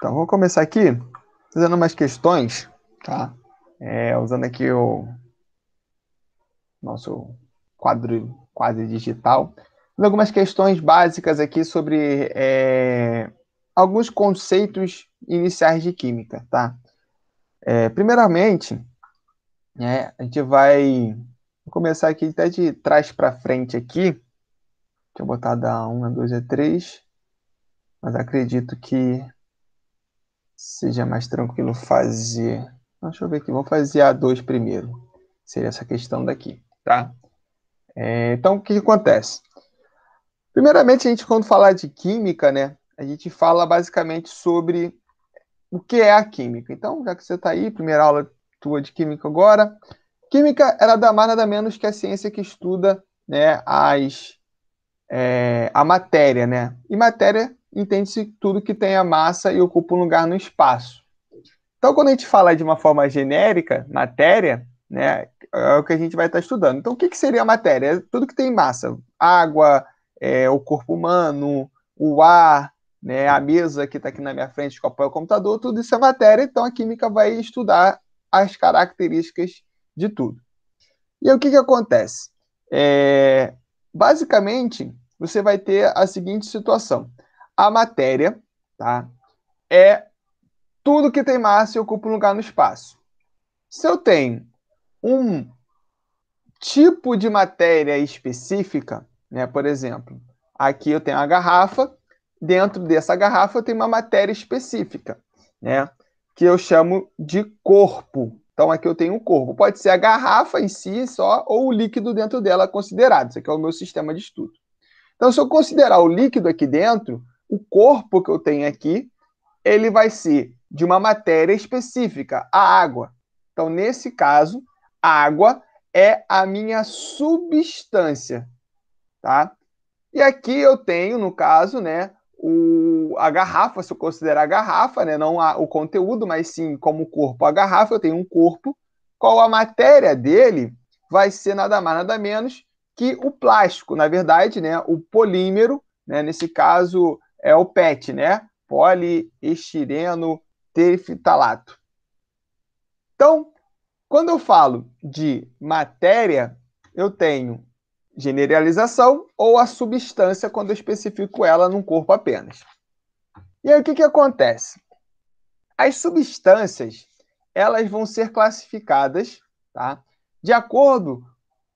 Então, vou começar aqui fazendo umas questões, tá? É, usando aqui o nosso quadro quase digital. Fazendo algumas questões básicas aqui sobre é, alguns conceitos iniciais de química, tá? É, primeiramente, né, a gente vai começar aqui até de trás para frente aqui. Deixa eu botar da 1 a 2 a 3. Mas acredito que seja mais tranquilo fazer. Deixa eu ver aqui, vamos fazer a 2 primeiro. Seria essa questão daqui, tá? É, então, o que, que acontece? Primeiramente, a gente, quando falar de química, né, a gente fala basicamente sobre o que é a química. Então, já que você está aí, primeira aula tua de química agora. Química era é nada mais nada menos que a ciência que estuda né, as, é, a matéria, né? E matéria entende-se tudo que tem a massa e ocupa um lugar no espaço. Então, quando a gente fala de uma forma genérica, matéria, né, é o que a gente vai estar estudando. Então, o que, que seria matéria? É tudo que tem massa, água, é, o corpo humano, o ar, né, a mesa que está aqui na minha frente, que apoia o computador, tudo isso é matéria, então a química vai estudar as características de tudo. E aí, o que, que acontece? É, basicamente, você vai ter a seguinte situação. A matéria, tá? É tudo que tem massa e ocupa um lugar no espaço. Se eu tenho um tipo de matéria específica, né? Por exemplo, aqui eu tenho uma garrafa, dentro dessa garrafa eu tenho uma matéria específica, né? Que eu chamo de corpo. Então aqui eu tenho um corpo. Pode ser a garrafa em si só ou o líquido dentro dela considerado. Isso aqui é o meu sistema de estudo. Então se eu considerar o líquido aqui dentro, o corpo que eu tenho aqui, ele vai ser de uma matéria específica, a água. Então, nesse caso, a água é a minha substância, tá? E aqui eu tenho, no caso, né, o, a garrafa, se eu considerar a garrafa, né, não a, o conteúdo, mas sim como corpo, a garrafa, eu tenho um corpo, qual a matéria dele vai ser nada mais, nada menos que o plástico, na verdade, né, o polímero, né, nesse caso, é o PET, né? Poliestireno terfitalato. Então, quando eu falo de matéria, eu tenho generalização ou a substância quando eu especifico ela num corpo apenas. E aí o que, que acontece? As substâncias elas vão ser classificadas tá, de acordo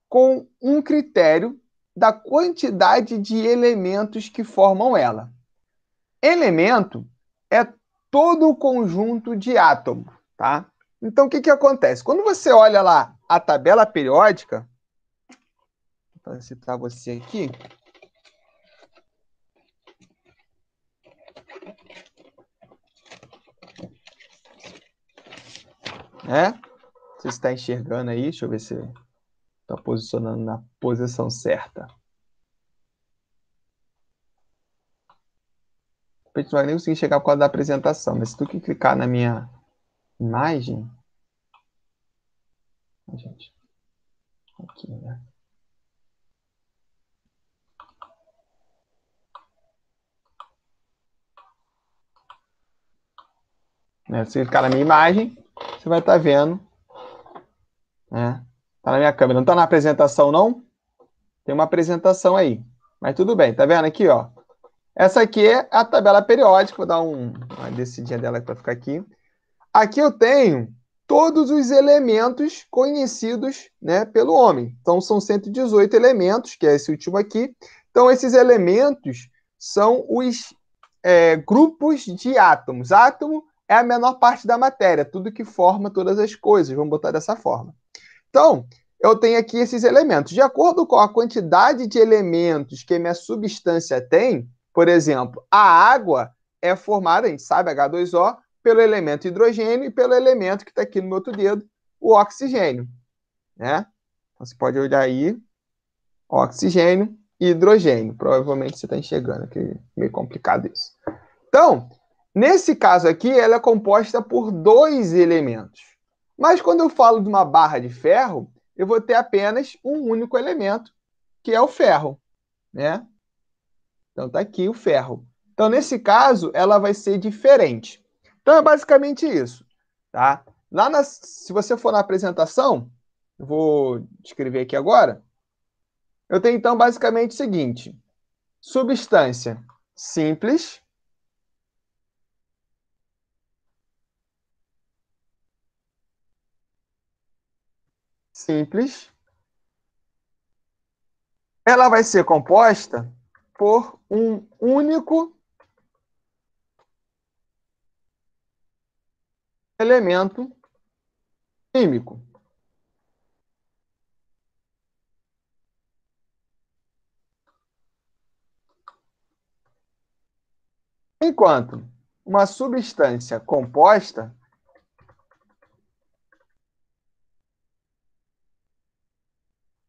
com um critério da quantidade de elementos que formam ela. Elemento é todo o conjunto de átomos, tá? Então, o que, que acontece? Quando você olha lá a tabela periódica, vou citar você aqui, né? Você está enxergando aí? Deixa eu ver se está posicionando na posição certa. a gente não vai nem conseguir chegar por causa da apresentação. Mas se tu que clicar na minha imagem. Gente, aqui, né? né? Se clicar na minha imagem, você vai estar tá vendo. Né? Tá na minha câmera. Não está na apresentação, não? Tem uma apresentação aí. Mas tudo bem, tá vendo aqui, ó? Essa aqui é a tabela periódica, vou dar um, uma descidinha dela para ficar aqui. Aqui eu tenho todos os elementos conhecidos né, pelo homem. Então, são 118 elementos, que é esse último aqui. Então, esses elementos são os é, grupos de átomos. Átomo é a menor parte da matéria, tudo que forma todas as coisas, vamos botar dessa forma. Então, eu tenho aqui esses elementos. De acordo com a quantidade de elementos que minha substância tem, por exemplo, a água é formada, a gente sabe, H2O, pelo elemento hidrogênio e pelo elemento que está aqui no meu outro dedo, o oxigênio. Né? Então, você pode olhar aí, oxigênio e hidrogênio. Provavelmente você está enxergando, que é meio complicado isso. Então, nesse caso aqui, ela é composta por dois elementos. Mas quando eu falo de uma barra de ferro, eu vou ter apenas um único elemento, que é o ferro. Né? Então tá aqui o ferro. Então nesse caso ela vai ser diferente. Então é basicamente isso, tá? Lá na, se você for na apresentação, eu vou escrever aqui agora. Eu tenho então basicamente o seguinte: substância simples simples ela vai ser composta por um único elemento químico. Enquanto uma substância composta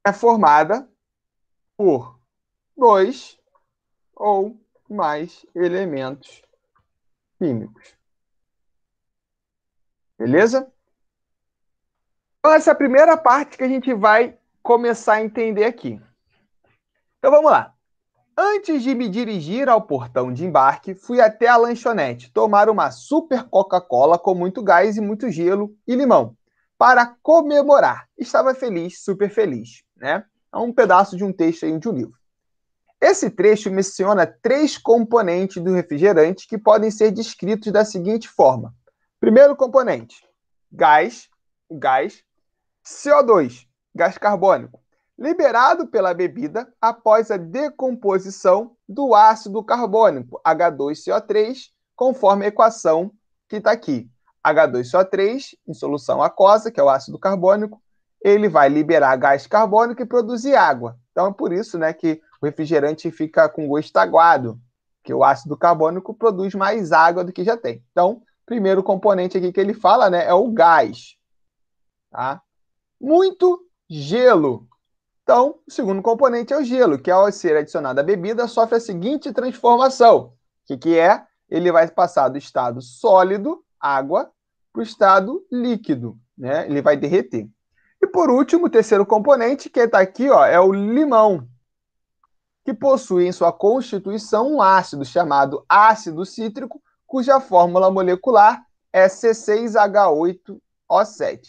é formada por dois ou mais elementos químicos. Beleza? Então, essa é a primeira parte que a gente vai começar a entender aqui. Então, vamos lá. Antes de me dirigir ao portão de embarque, fui até a lanchonete tomar uma super Coca-Cola com muito gás e muito gelo e limão para comemorar. Estava feliz, super feliz, né? É um pedaço de um texto aí de um livro. Esse trecho menciona três componentes do refrigerante que podem ser descritos da seguinte forma: primeiro componente, gás, o gás, CO2, gás carbônico, liberado pela bebida após a decomposição do ácido carbônico, H2CO3, conforme a equação que está aqui. H2CO3, em solução aquosa, que é o ácido carbônico, ele vai liberar gás carbônico e produzir água. Então é por isso né, que o refrigerante fica com gosto aguado, que o ácido carbônico produz mais água do que já tem. Então, primeiro componente aqui que ele fala, né, é o gás. Tá? Muito gelo. Então, o segundo componente é o gelo, que ao ser adicionado à bebida sofre a seguinte transformação. O que, que é? Ele vai passar do estado sólido, água, para o estado líquido, né? Ele vai derreter. E por último, o terceiro componente, que está aqui, ó, é o limão que possui em sua constituição um ácido chamado ácido cítrico, cuja fórmula molecular é C6H8O7.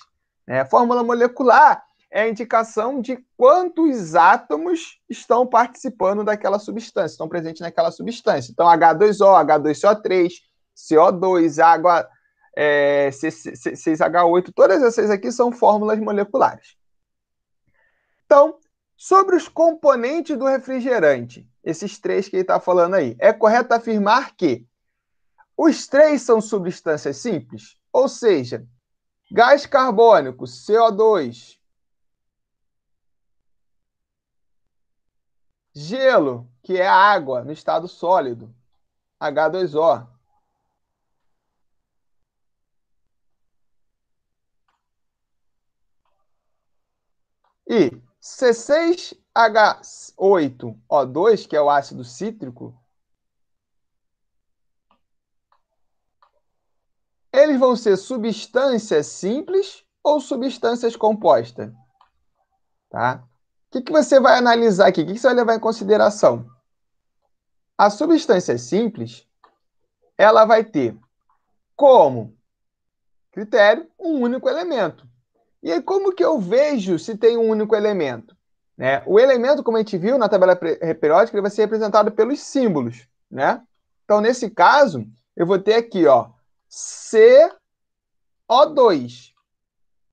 É, a fórmula molecular é a indicação de quantos átomos estão participando daquela substância, estão presentes naquela substância. Então, H2O, H2CO3, CO2, água, é, C6H8, todas essas aqui são fórmulas moleculares. Então, Sobre os componentes do refrigerante, esses três que ele está falando aí, é correto afirmar que os três são substâncias simples, ou seja, gás carbônico, CO2, gelo, que é a água no estado sólido, H2O. E C6H8O2, que é o ácido cítrico, eles vão ser substâncias simples ou substâncias compostas. Tá? O que, que você vai analisar aqui? O que, que você vai levar em consideração? A substância simples, ela vai ter como critério um único elemento. E aí, como que eu vejo se tem um único elemento? Né? O elemento, como a gente viu na tabela eh, periódica, ele vai ser representado pelos símbolos. Né? Então, nesse caso, eu vou ter aqui ó, CO2.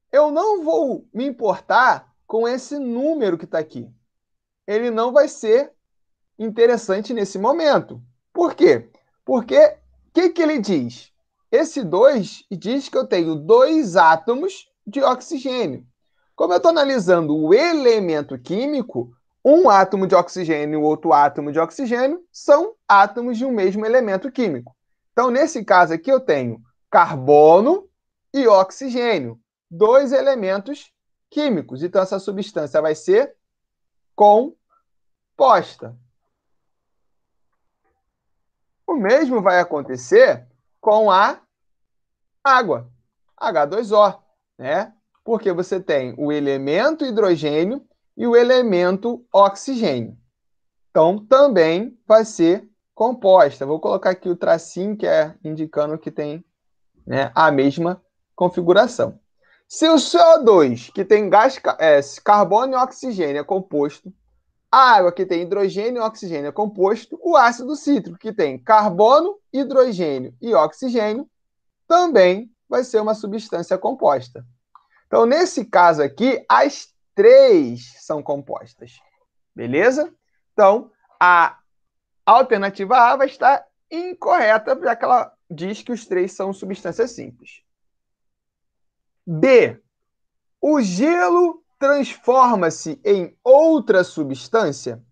Eu não vou me importar com esse número que está aqui. Ele não vai ser interessante nesse momento. Por quê? Porque o que, que ele diz? Esse 2 diz que eu tenho dois átomos de oxigênio. Como eu estou analisando o elemento químico, um átomo de oxigênio e outro átomo de oxigênio são átomos de um mesmo elemento químico. Então, nesse caso aqui, eu tenho carbono e oxigênio, dois elementos químicos. Então, essa substância vai ser composta. O mesmo vai acontecer com a água, H2O né? Porque você tem o elemento hidrogênio e o elemento oxigênio. Então, também vai ser composta. Vou colocar aqui o tracinho, que é indicando que tem né, a mesma configuração. Se o CO2, que tem gás, é, carbono e oxigênio, é composto, a água, que tem hidrogênio e oxigênio, é composto, o ácido cítrico, que tem carbono, hidrogênio e oxigênio, também vai ser uma substância composta. Então, nesse caso aqui, as três são compostas. Beleza? Então, a alternativa A vai estar incorreta, já que ela diz que os três são substâncias simples. B. O gelo transforma-se em outra substância?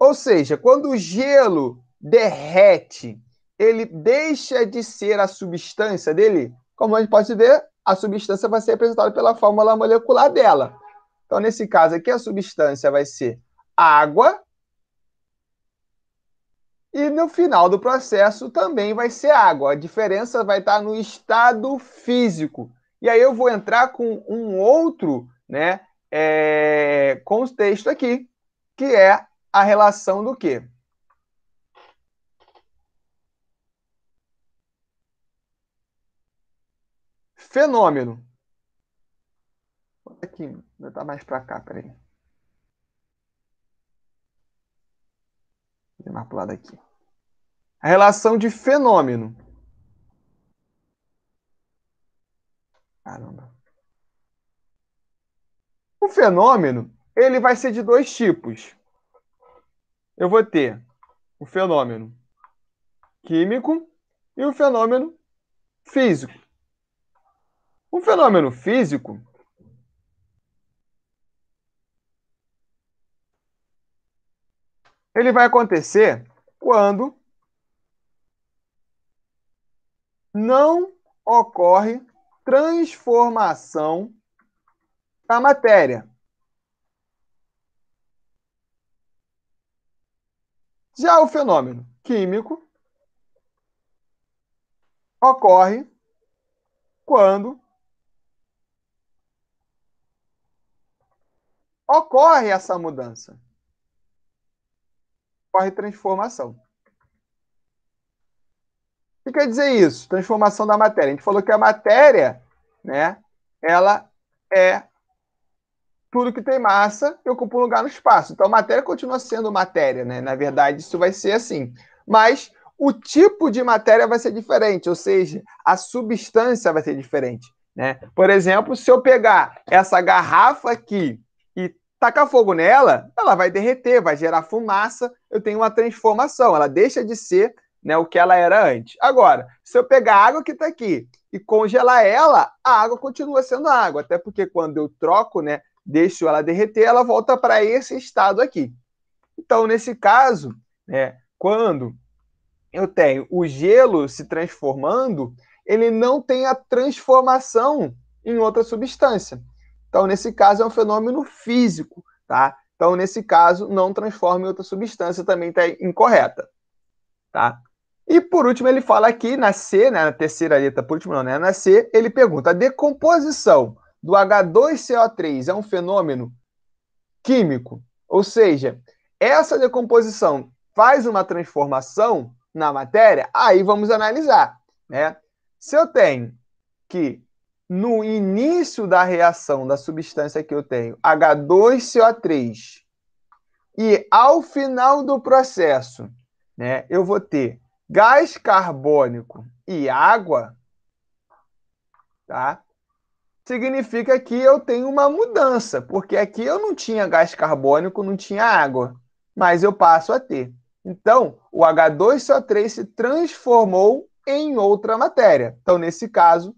Ou seja, quando o gelo derrete, ele deixa de ser a substância dele? como a gente pode ver, a substância vai ser representada pela fórmula molecular dela. Então, nesse caso aqui, a substância vai ser água. E no final do processo também vai ser água. A diferença vai estar no estado físico. E aí eu vou entrar com um outro né, é, contexto aqui, que é a relação do quê? Fenômeno. Aqui, vou botar mais pra cá, peraí. Vou mais pro lado aqui. A relação de fenômeno. Caramba. O fenômeno, ele vai ser de dois tipos. Eu vou ter o fenômeno químico e o fenômeno físico. O fenômeno físico ele vai acontecer quando não ocorre transformação da matéria. Já o fenômeno químico ocorre quando ocorre essa mudança. Ocorre transformação. O que quer dizer isso? Transformação da matéria. A gente falou que a matéria, né, ela é tudo que tem massa que ocupa um lugar no espaço. Então, a matéria continua sendo matéria, né? Na verdade, isso vai ser assim. Mas o tipo de matéria vai ser diferente, ou seja, a substância vai ser diferente. Né? Por exemplo, se eu pegar essa garrafa aqui Tacar fogo nela, ela vai derreter, vai gerar fumaça, eu tenho uma transformação, ela deixa de ser né, o que ela era antes. Agora, se eu pegar a água que está aqui e congelar ela, a água continua sendo água, até porque quando eu troco, né, deixo ela derreter, ela volta para esse estado aqui. Então, nesse caso, né, quando eu tenho o gelo se transformando, ele não tem a transformação em outra substância. Então, nesse caso, é um fenômeno físico, tá? Então, nesse caso, não transforma em outra substância, também está incorreta, tá? E por último, ele fala aqui na C, né, na terceira letra, por último não, né, na C, ele pergunta: a decomposição do H2CO3 é um fenômeno químico? Ou seja, essa decomposição faz uma transformação na matéria? Aí vamos analisar, né? Se eu tenho que no início da reação da substância que eu tenho H2CO3 e ao final do processo, né, eu vou ter gás carbônico e água, tá? Significa que eu tenho uma mudança, porque aqui eu não tinha gás carbônico, não tinha água, mas eu passo a ter. Então, o H2CO3 se transformou em outra matéria. Então, nesse caso,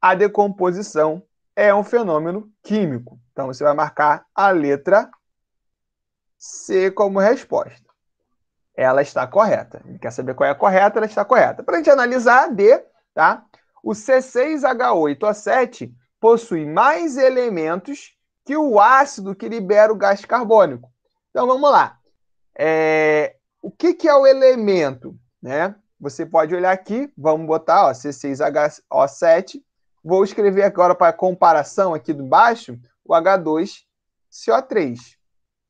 a decomposição é um fenômeno químico. Então você vai marcar a letra C como resposta. Ela está correta. Ele quer saber qual é a correta, ela está correta. Para a gente analisar a D, tá? O C6H8O7 possui mais elementos que o ácido que libera o gás carbônico. Então vamos lá. É... O que, que é o elemento? Né? Você pode olhar aqui, vamos botar ó, C6H7, Vou escrever agora para comparação aqui do baixo o H2CO3.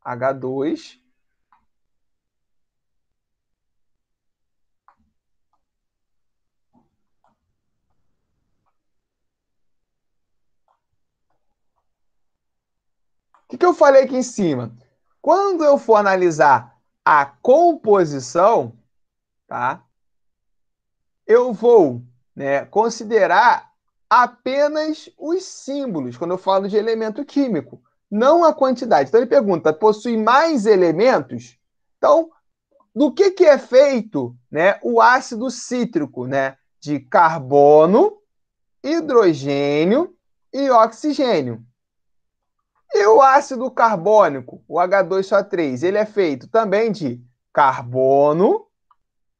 H2 O que, que eu falei aqui em cima? Quando eu for analisar a composição, tá? Eu vou né, considerar apenas os símbolos, quando eu falo de elemento químico, não a quantidade. Então ele pergunta: possui mais elementos? Então, do que, que é feito né, o ácido cítrico? Né, de carbono, hidrogênio e oxigênio. E o ácido carbônico, o h 2 o 3 ele é feito também de carbono,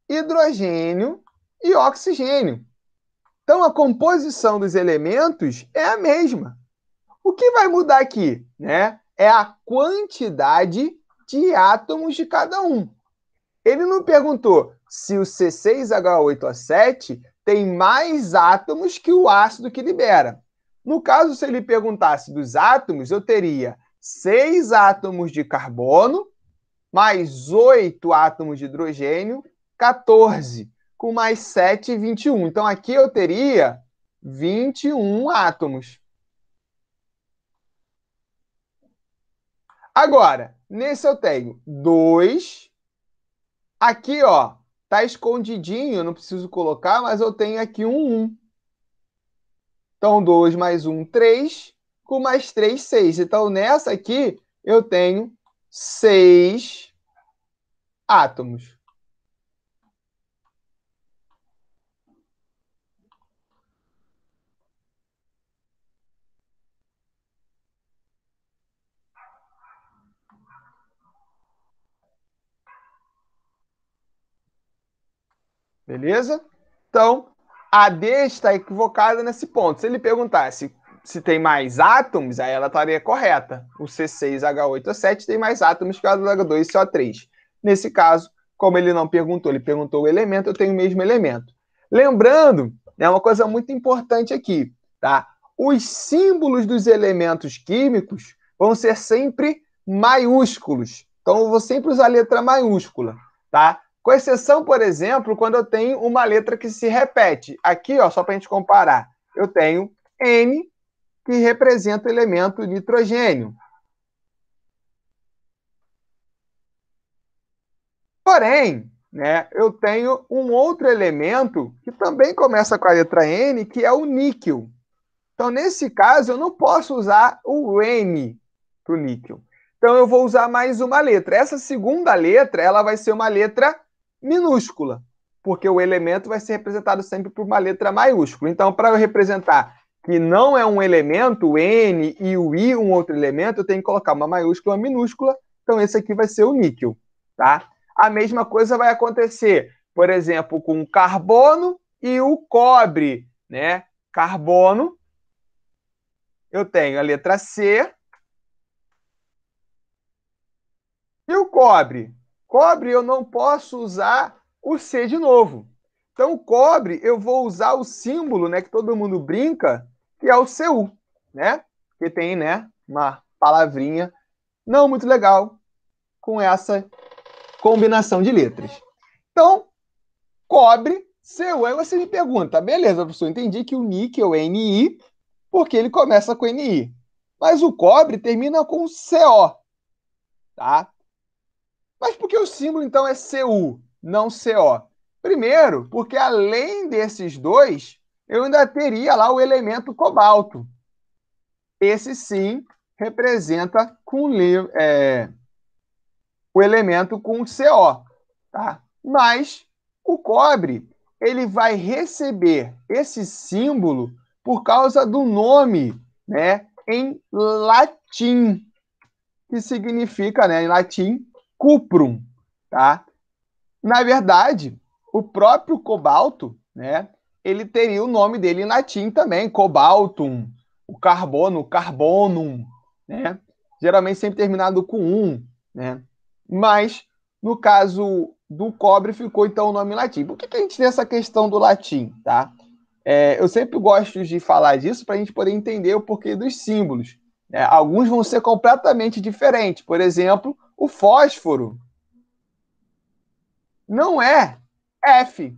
hidrogênio e oxigênio. Então a composição dos elementos é a mesma. O que vai mudar aqui, né? É a quantidade de átomos de cada um. Ele não perguntou se o C6H8O7 tem mais átomos que o ácido que libera. No caso, se ele perguntasse dos átomos, eu teria seis átomos de carbono, mais oito átomos de hidrogênio, 14 com mais 7, 21. Então aqui eu teria 21 átomos. Agora, nesse eu tenho 2. Aqui, ó, tá escondidinho, não preciso colocar, mas eu tenho aqui um 1. Então, 2 mais 1, 3. Com mais 3, 6. Então, nessa aqui, eu tenho 6 átomos. Beleza? Então, a D está equivocada nesse ponto. Se ele perguntasse se tem mais átomos, aí ela estaria correta. O C6H8O7 tem mais átomos que o H2CO3. Nesse caso, como ele não perguntou, ele perguntou o elemento, eu tenho o mesmo elemento. Lembrando, é né, uma coisa muito importante aqui, tá? Os símbolos dos elementos químicos vão ser sempre maiúsculos. Então, eu vou sempre usar a letra maiúscula, tá? Com exceção, por exemplo, quando eu tenho uma letra que se repete. Aqui, ó, só para a gente comparar, eu tenho N, que representa o elemento nitrogênio. Porém, né, eu tenho um outro elemento que também começa com a letra N, que é o níquel. Então, nesse caso, eu não posso usar o N para o níquel. Então, eu vou usar mais uma letra. Essa segunda letra, ela vai ser uma letra minúscula, porque o elemento vai ser representado sempre por uma letra maiúscula. Então, para eu representar que não é um elemento, o N e o I, um outro elemento, eu tenho que colocar uma maiúscula e uma minúscula. Então, esse aqui vai ser o níquel, tá? A mesma coisa vai acontecer, por exemplo, com o carbono e o cobre, né? Carbono, eu tenho a letra C e o cobre. Cobre eu não posso usar o C de novo. Então, cobre eu vou usar o símbolo, né, que todo mundo brinca, que é o CU, né? Que tem, né, uma palavrinha não muito legal com essa combinação de letras. Então, cobre CU. Aí você me pergunta, beleza, professor, entendi que o níquel é NI, porque ele começa com NI. Mas o cobre termina com CO, tá? Mas por que o símbolo então é CU, não CO? Primeiro, porque além desses dois, eu ainda teria lá o elemento cobalto. Esse sim representa com é, o elemento com CO, tá? Mas o cobre ele vai receber esse símbolo por causa do nome, né, em latim, que significa, né, em latim, cuprum, tá? Na verdade, o próprio cobalto, né, ele teria o nome dele em latim também, cobaltum, o carbono, carbonum, né? Geralmente sempre terminado com um, né? Mas no caso do cobre ficou então o nome em latim. Por que, que a gente tem essa questão do latim, tá? É, eu sempre gosto de falar disso para a gente poder entender o porquê dos símbolos. Né? Alguns vão ser completamente diferentes. Por exemplo, o fósforo não é F,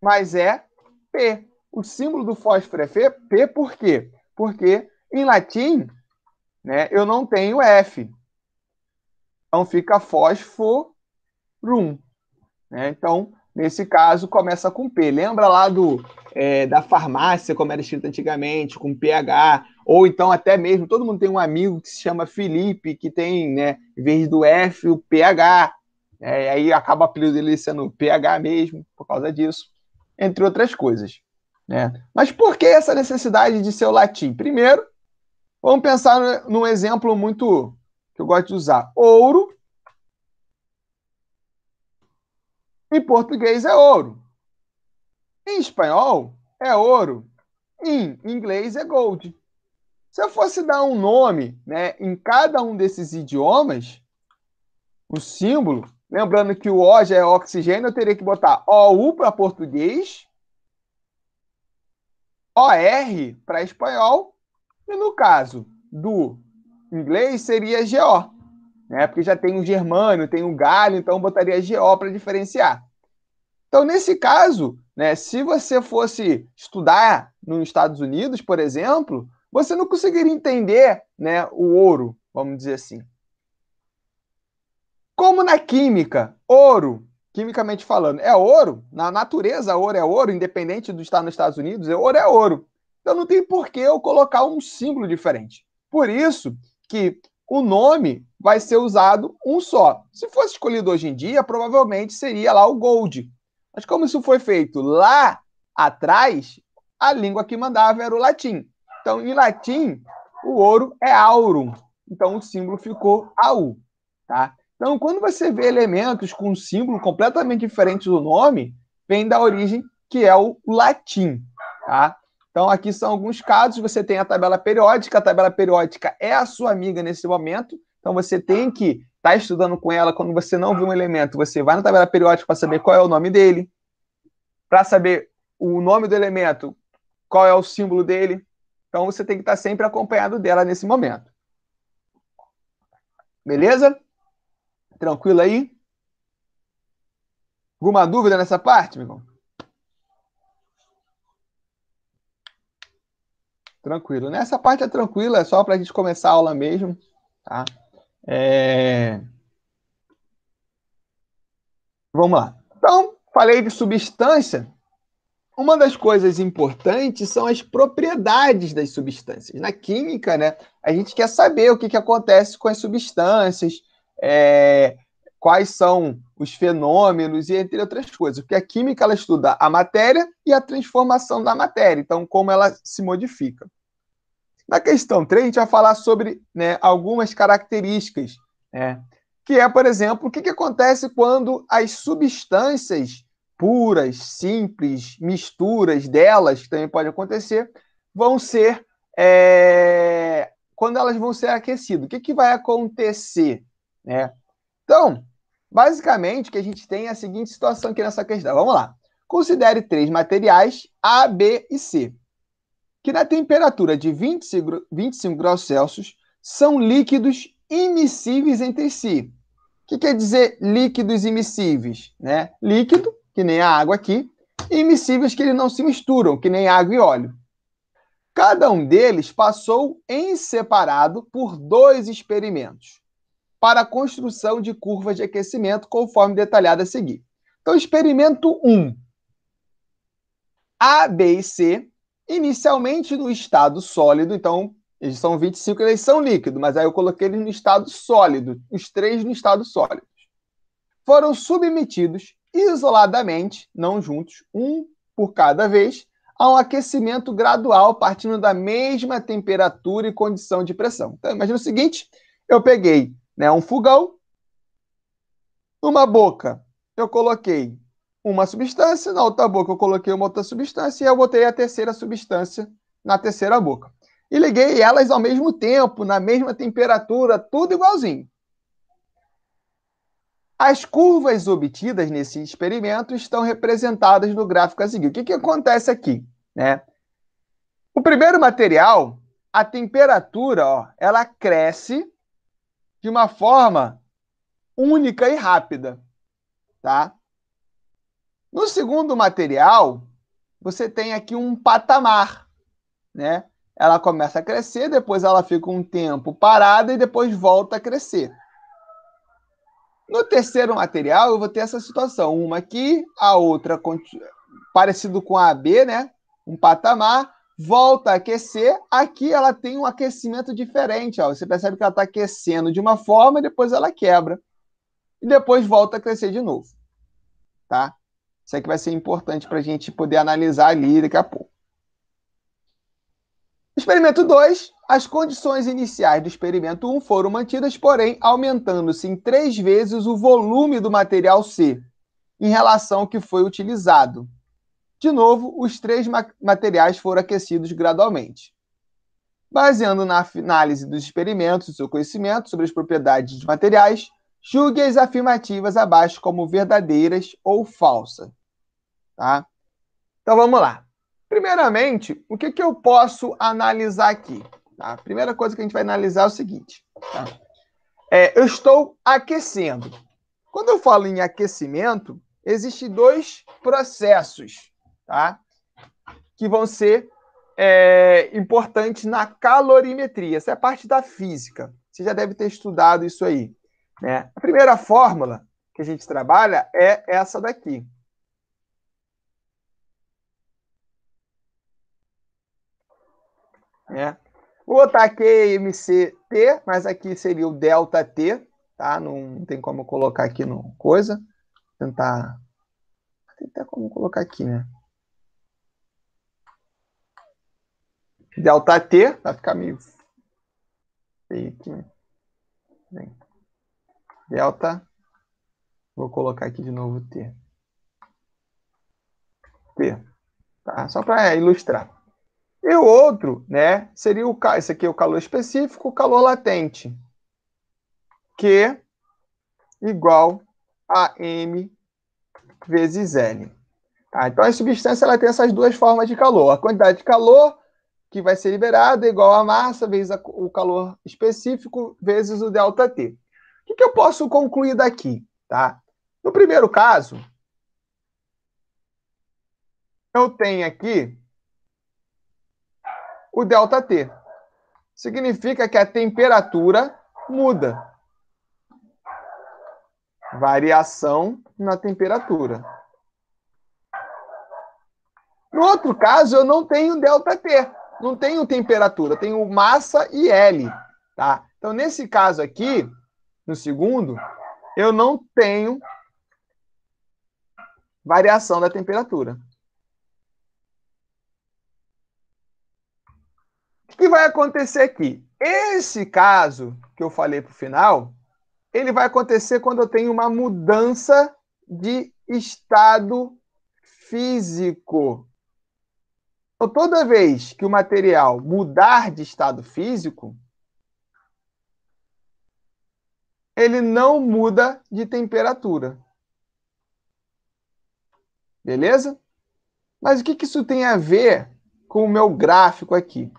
mas é P. O símbolo do fósforo é P, P por quê? Porque em latim, né, eu não tenho F. Então fica fósforum. Né? Então, nesse caso, começa com P. Lembra lá do, é, da farmácia, como era escrito antigamente, com pH, ou então até mesmo todo mundo tem um amigo que se chama Felipe, que tem, né, em vez do F, o PH, é, aí acaba o apelido dele sendo PH mesmo, por causa disso, entre outras coisas. Né? Mas por que essa necessidade de ser o latim? Primeiro, vamos pensar num exemplo muito que eu gosto de usar: ouro. Em português é ouro. Em espanhol é ouro. Em inglês é gold. Se eu fosse dar um nome né, em cada um desses idiomas, o símbolo, lembrando que o O já é oxigênio, eu teria que botar OU para português, OR para espanhol, e no caso do inglês seria GO, né? porque já tem o germano, tem o galho, então botaria GO para diferenciar. Então, nesse caso, né, se você fosse estudar nos Estados Unidos, por exemplo, você não conseguiria entender né, o ouro, vamos dizer assim. Como na química, ouro, quimicamente falando, é ouro, na natureza ouro é ouro, independente do estar nos Estados Unidos, ouro é ouro. Então não tem por que eu colocar um símbolo diferente. Por isso que o nome vai ser usado um só. Se fosse escolhido hoje em dia, provavelmente seria lá o gold. Mas como isso foi feito lá atrás, a língua que mandava era o latim. Então, em latim, o ouro é aurum. Então, o símbolo ficou AU. Tá? Então, quando você vê elementos com um símbolo completamente diferente do nome, vem da origem que é o latim. Tá? Então, aqui são alguns casos. Você tem a tabela periódica. A tabela periódica é a sua amiga nesse momento. Então, você tem que estar tá estudando com ela. Quando você não vê um elemento, você vai na tabela periódica para saber qual é o nome dele, para saber o nome do elemento, qual é o símbolo dele. Então você tem que estar sempre acompanhado dela nesse momento. Beleza? Tranquilo aí? Alguma dúvida nessa parte, meu irmão? Tranquilo. Nessa parte é tranquila, é só para a gente começar a aula mesmo. Tá? É... Vamos lá. Então, falei de substância. Uma das coisas importantes são as propriedades das substâncias. Na química, né, a gente quer saber o que, que acontece com as substâncias, é, quais são os fenômenos e entre outras coisas. Porque a química ela estuda a matéria e a transformação da matéria, então como ela se modifica. Na questão 3, a gente vai falar sobre né, algumas características, né, que é, por exemplo, o que, que acontece quando as substâncias puras, simples, misturas delas, que também pode acontecer, vão ser. É, quando elas vão ser aquecidas, o que, que vai acontecer? Né? Então, basicamente, o que a gente tem é a seguinte situação aqui nessa questão. Vamos lá. Considere três materiais A, B e C, que na temperatura de 25, 25 graus Celsius são líquidos imissíveis entre si. O que quer dizer líquidos imissíveis? Né? Líquido que nem a água aqui, e imissíveis que eles não se misturam, que nem água e óleo. Cada um deles passou em separado por dois experimentos para a construção de curvas de aquecimento, conforme detalhado a seguir. Então, experimento 1. A, B e C, inicialmente no estado sólido, então eles são 25, eles são líquidos, mas aí eu coloquei eles no estado sólido, os três no estado sólido. Foram submetidos isoladamente, não juntos, um por cada vez, a um aquecimento gradual partindo da mesma temperatura e condição de pressão. Então, imagina o seguinte: eu peguei né, um fogão, numa boca eu coloquei uma substância, na outra boca eu coloquei uma outra substância e eu botei a terceira substância na terceira boca. E liguei elas ao mesmo tempo, na mesma temperatura, tudo igualzinho. As curvas obtidas nesse experimento estão representadas no gráfico a seguir. O que, que acontece aqui? Né? O primeiro material, a temperatura, ó, ela cresce de uma forma única e rápida, tá? No segundo material, você tem aqui um patamar, né? Ela começa a crescer, depois ela fica um tempo parada e depois volta a crescer. No terceiro material, eu vou ter essa situação. Uma aqui, a outra parecido com a AB, né? Um patamar, volta a aquecer. Aqui ela tem um aquecimento diferente. Ó. Você percebe que ela está aquecendo de uma forma e depois ela quebra. E depois volta a crescer de novo. Tá? Isso aqui vai ser importante para a gente poder analisar ali daqui a pouco. Experimento 2. As condições iniciais do experimento 1 um foram mantidas, porém, aumentando-se em três vezes o volume do material C em relação ao que foi utilizado. De novo, os três ma materiais foram aquecidos gradualmente. Baseando na análise dos experimentos e seu conhecimento sobre as propriedades de materiais, julgue as afirmativas abaixo como verdadeiras ou falsas. Tá? Então vamos lá. Primeiramente, o que, que eu posso analisar aqui? Tá? A primeira coisa que a gente vai analisar é o seguinte. Tá? É, eu estou aquecendo. Quando eu falo em aquecimento, existem dois processos tá? que vão ser é, importantes na calorimetria. Essa é a parte da física. Você já deve ter estudado isso aí. Né? A primeira fórmula que a gente trabalha é essa daqui. né? O ataque é MCT, mas aqui seria o delta T, tá? Não tem como colocar aqui no coisa. Vou tentar. Tem até como colocar aqui, né? Delta T, vai ficar meio feio aqui. Né? Vem. Delta. Vou colocar aqui de novo T. T. Tá? Só para ilustrar. E o outro, né, seria o esse aqui é o calor específico, o calor latente, que igual a m vezes n. Tá? Então a substância ela tem essas duas formas de calor, a quantidade de calor que vai ser liberada é igual a massa vezes a, o calor específico vezes o delta T. O que, que eu posso concluir daqui, tá? No primeiro caso, eu tenho aqui o delta T. Significa que a temperatura muda. Variação na temperatura. No outro caso, eu não tenho delta T, não tenho temperatura, tenho massa e L, tá? Então, nesse caso aqui, no segundo, eu não tenho variação da temperatura. que vai acontecer aqui? Esse caso que eu falei para o final, ele vai acontecer quando eu tenho uma mudança de estado físico. Então, toda vez que o material mudar de estado físico, ele não muda de temperatura. Beleza? Mas o que, que isso tem a ver com o meu gráfico aqui?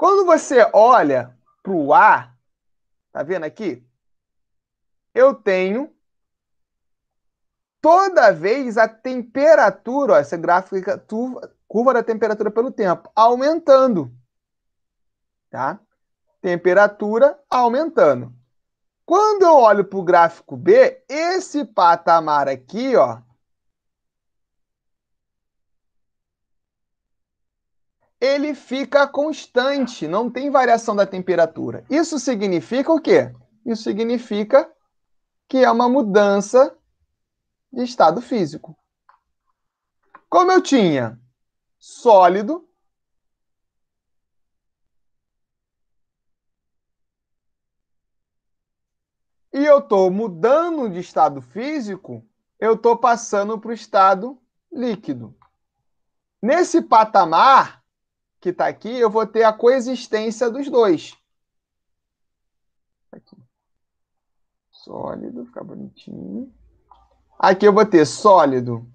Quando você olha para o A, tá vendo aqui? Eu tenho toda vez a temperatura, ó, essa gráfica curva, da temperatura pelo tempo, aumentando. Tá? Temperatura aumentando. Quando eu olho para o gráfico B, esse patamar aqui, ó, ele fica constante, não tem variação da temperatura. Isso significa o quê? Isso significa que é uma mudança de estado físico. Como eu tinha sólido, e eu estou mudando de estado físico, eu estou passando para o estado líquido. Nesse patamar, que está aqui, eu vou ter a coexistência dos dois. Tá aqui. Sólido, ficar bonitinho. Aqui eu vou ter sólido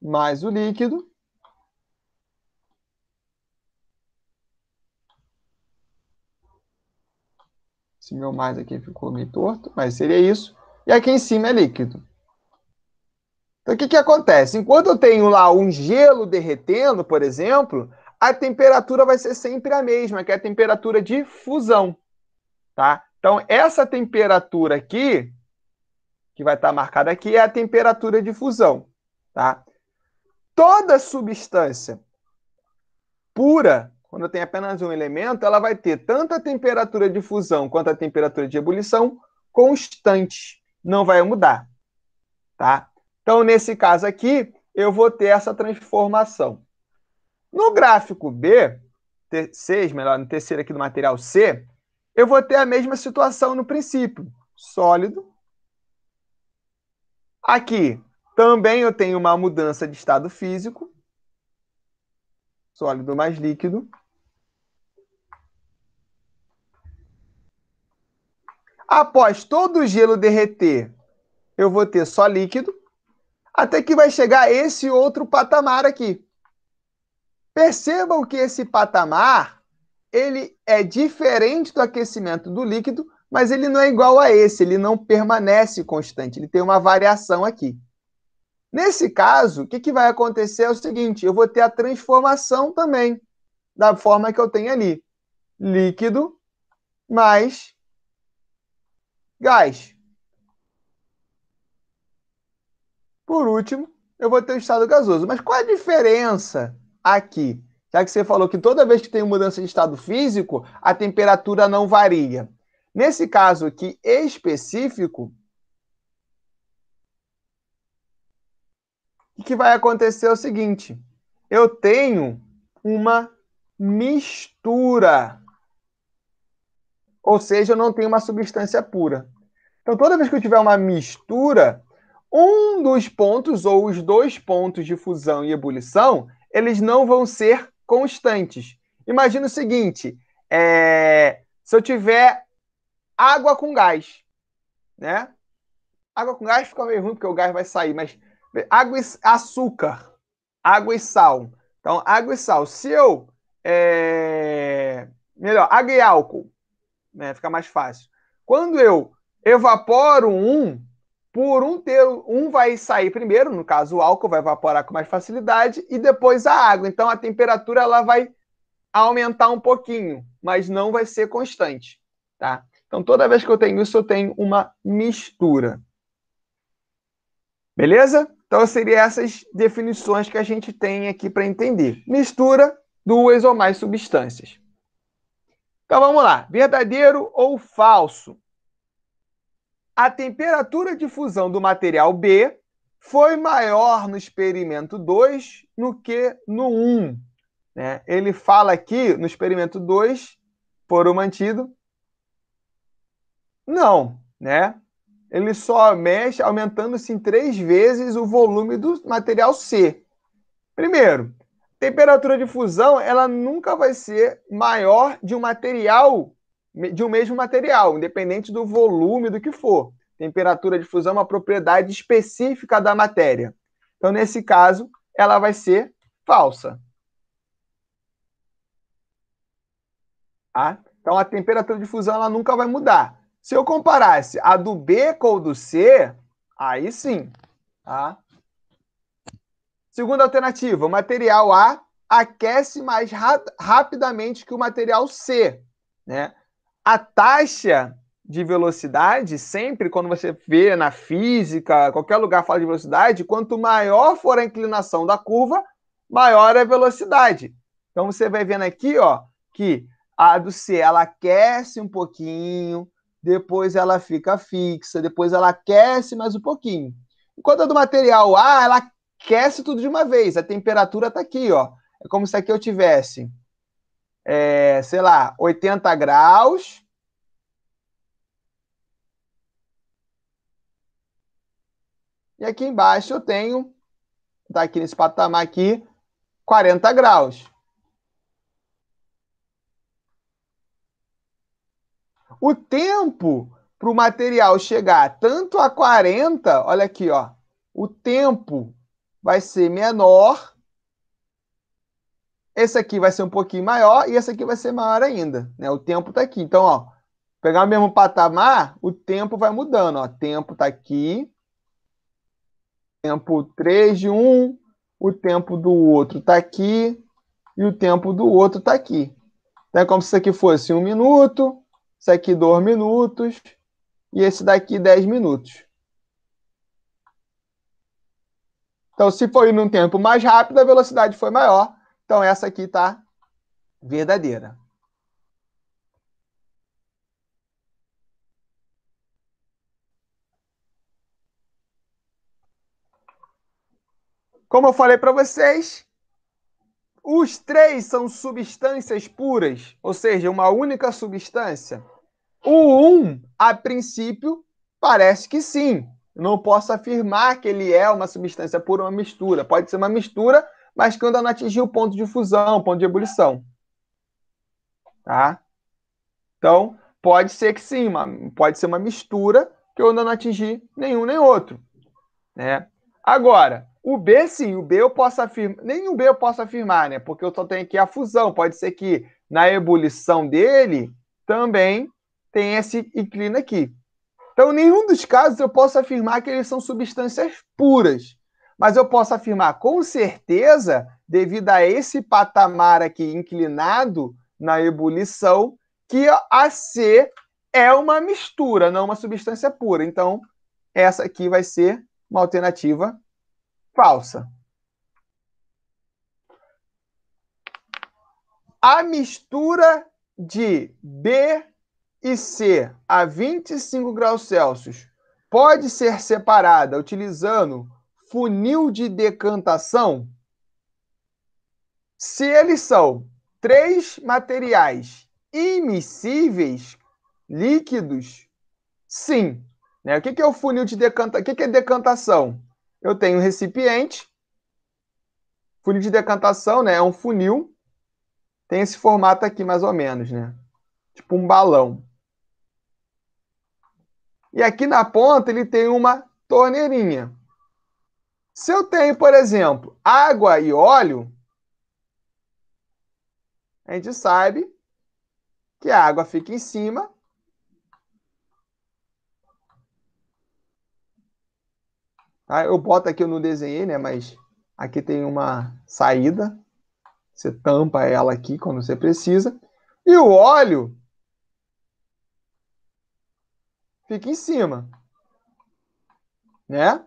mais o líquido. Esse meu mais aqui ficou meio torto, mas seria isso. E aqui em cima é líquido. Então, o que, que acontece? Enquanto eu tenho lá um gelo derretendo, por exemplo, a temperatura vai ser sempre a mesma, que é a temperatura de fusão. Tá? Então, essa temperatura aqui, que vai estar tá marcada aqui, é a temperatura de fusão. Tá? Toda substância pura, quando tem apenas um elemento, ela vai ter tanto a temperatura de fusão quanto a temperatura de ebulição constante. Não vai mudar. Tá? Então, nesse caso aqui, eu vou ter essa transformação. No gráfico B, T6, melhor, no terceiro aqui do material C, eu vou ter a mesma situação no princípio. Sólido. Aqui, também eu tenho uma mudança de estado físico. Sólido mais líquido. Após todo o gelo derreter, eu vou ter só líquido até que vai chegar esse outro patamar aqui. Percebam que esse patamar ele é diferente do aquecimento do líquido, mas ele não é igual a esse, ele não permanece constante, ele tem uma variação aqui. Nesse caso, o que, que vai acontecer é o seguinte: eu vou ter a transformação também da forma que eu tenho ali. Líquido mais gás. Por último, eu vou ter o estado gasoso. Mas qual a diferença aqui? Já que você falou que toda vez que tem mudança de estado físico, a temperatura não varia. Nesse caso aqui específico, o que vai acontecer é o seguinte: eu tenho uma mistura. Ou seja, eu não tenho uma substância pura. Então, toda vez que eu tiver uma mistura, um dos pontos ou os dois pontos de fusão e ebulição, eles não vão ser constantes. Imagina o seguinte, é, se eu tiver água com gás, né? Água com gás fica meio ruim porque o gás vai sair, mas água e açúcar, água e sal. Então, água e sal. Se eu é, melhor, água e álcool, né? Fica mais fácil. Quando eu evaporo um, por um ter, um vai sair primeiro, no caso o álcool vai evaporar com mais facilidade e depois a água. Então a temperatura ela vai aumentar um pouquinho, mas não vai ser constante, tá? Então toda vez que eu tenho isso eu tenho uma mistura. Beleza? Então seriam essas definições que a gente tem aqui para entender. Mistura duas ou mais substâncias. Então vamos lá, verdadeiro ou falso? a temperatura de fusão do material B foi maior no experimento 2 do que no 1. Um, né? Ele fala aqui no experimento 2, por o mantido, não, né? Ele só mexe aumentando-se em três vezes o volume do material C. Primeiro, temperatura de fusão ela nunca vai ser maior de um material de um mesmo material, independente do volume, do que for. Temperatura de fusão é uma propriedade específica da matéria. Então, nesse caso, ela vai ser falsa. Tá? Então, a temperatura de fusão ela nunca vai mudar. Se eu comparasse a do B com a do C, aí sim. Tá? Segunda alternativa, o material A aquece mais ra rapidamente que o material C. Né? a taxa de velocidade, sempre quando você vê na física, qualquer lugar fala de velocidade, quanto maior for a inclinação da curva, maior é a velocidade. Então você vai vendo aqui, ó, que a do C ela aquece um pouquinho, depois ela fica fixa, depois ela aquece mais um pouquinho. Enquanto a do material A, ela aquece tudo de uma vez. A temperatura está aqui, ó. É como se aqui eu tivesse é, sei lá, 80 graus. E aqui embaixo eu tenho, tá aqui nesse patamar aqui, 40 graus. O tempo para o material chegar tanto a 40, olha aqui, ó, o tempo vai ser menor esse aqui vai ser um pouquinho maior e esse aqui vai ser maior ainda, né? O tempo está aqui. Então, ó, pegar o mesmo patamar, o tempo vai mudando, ó. Tempo está aqui. Tempo 3 de um, o tempo do outro está aqui e o tempo do outro está aqui. Então, é como se isso aqui fosse um minuto, isso aqui dois minutos e esse daqui 10 minutos. Então, se foi num tempo mais rápido, a velocidade foi maior. Então, essa aqui está verdadeira. Como eu falei para vocês, os três são substâncias puras, ou seja, uma única substância. O um, a princípio, parece que sim. Não posso afirmar que ele é uma substância pura, uma mistura. Pode ser uma mistura mas que ainda não atingiu o ponto de fusão, ponto de ebulição. Tá? Então, pode ser que sim, uma, pode ser uma mistura que eu ainda não atingi nenhum nem outro. Né? Agora, o B sim, o B eu posso afirmar, nem o B eu posso afirmar, né? Porque eu só tenho aqui a fusão, pode ser que na ebulição dele também tem esse inclina aqui. Então, em nenhum dos casos eu posso afirmar que eles são substâncias puras mas eu posso afirmar com certeza, devido a esse patamar aqui inclinado na ebulição, que a C é uma mistura, não uma substância pura. Então, essa aqui vai ser uma alternativa falsa. A mistura de B e C a 25 graus Celsius pode ser separada utilizando funil de decantação, se eles são três materiais imissíveis, líquidos, sim. Né? O que, é o funil de decantação? O que é decantação? Eu tenho um recipiente, funil de decantação né? é um funil, tem esse formato aqui mais ou menos, né? tipo um balão. E aqui na ponta ele tem uma torneirinha. Se eu tenho, por exemplo, água e óleo, a gente sabe que a água fica em cima tá? Eu boto aqui, eu não desenhei, né? Mas aqui tem uma saída. Você tampa ela aqui quando você precisa. E o óleo fica em cima. Né?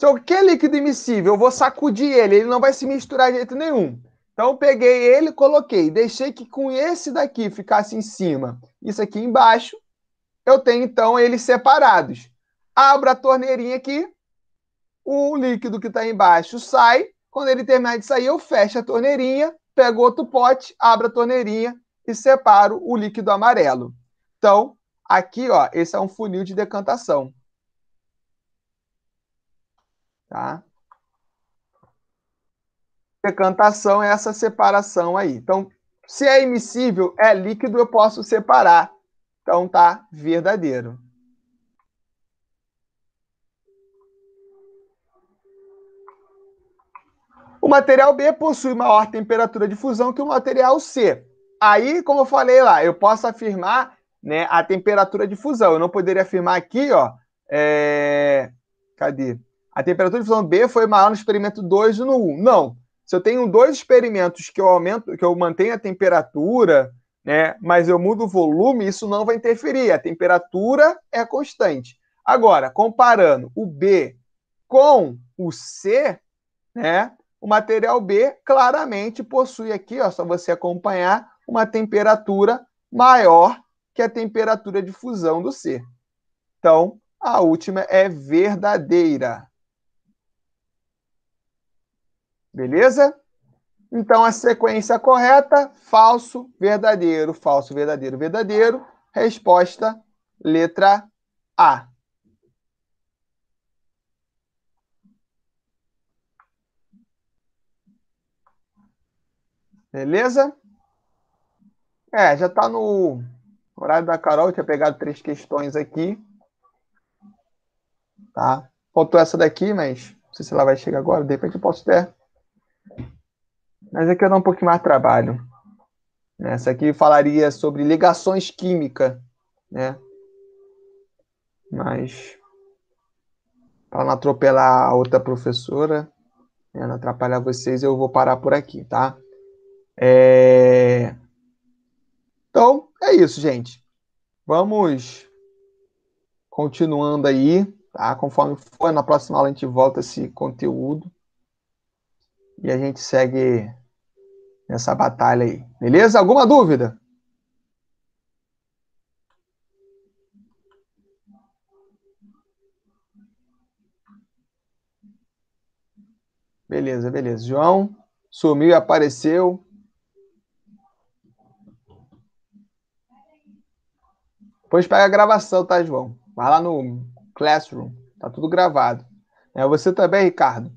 Se eu que líquido immiscível, eu vou sacudir ele, ele não vai se misturar de jeito nenhum. Então peguei ele, coloquei, deixei que com esse daqui ficasse em cima, isso aqui embaixo, eu tenho então eles separados. Abro a torneirinha aqui, o líquido que está embaixo sai. Quando ele terminar de sair, eu fecho a torneirinha, pego outro pote, abro a torneirinha e separo o líquido amarelo. Então, aqui, ó, esse é um funil de decantação. Tá? Decantação é essa separação aí. Então, se é imissível, é líquido, eu posso separar. Então, tá verdadeiro. O material B possui maior temperatura de fusão que o material C. Aí, como eu falei lá, eu posso afirmar né, a temperatura de fusão. Eu não poderia afirmar aqui, ó. É... Cadê? a temperatura de fusão B foi maior no experimento 2 e no 1. Não. Se eu tenho dois experimentos que eu aumento, que eu mantenho a temperatura, né, mas eu mudo o volume, isso não vai interferir. A temperatura é constante. Agora, comparando o B com o C, né, o material B claramente possui aqui, ó, só você acompanhar, uma temperatura maior que a temperatura de fusão do C. Então, a última é verdadeira. Beleza? Então, a sequência correta: falso, verdadeiro, falso, verdadeiro, verdadeiro. Resposta: letra A. Beleza? É, já está no horário da Carol. Eu tinha pegado três questões aqui. Tá? Faltou essa daqui, mas não sei se ela vai chegar agora. De repente eu posso ter mas aqui é eu dou um pouquinho mais de trabalho. Essa né? aqui falaria sobre ligações químicas, né? Mas para não atropelar a outra professora, né, não atrapalhar vocês, eu vou parar por aqui, tá? É... Então, é isso, gente. Vamos continuando aí, tá? Conforme for, na próxima aula a gente volta esse conteúdo e a gente segue nessa batalha aí. Beleza? Alguma dúvida? Beleza, beleza. João sumiu e apareceu. Depois pega a gravação, tá, João? Vai lá no Classroom, tá tudo gravado. É você também, Ricardo.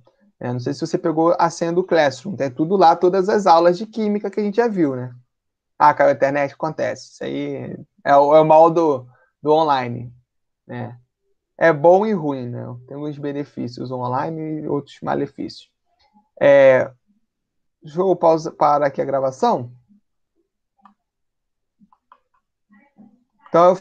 É, não sei se você pegou a senha do Classroom, tem né? tudo lá, todas as aulas de química que a gente já viu, né? Ah, caiu a internet, acontece. Isso aí é o, é o mal do, do online, né? É bom e ruim, né? Tem uns benefícios online e outros malefícios. É... Deixa eu pausa, parar aqui a gravação. Então, eu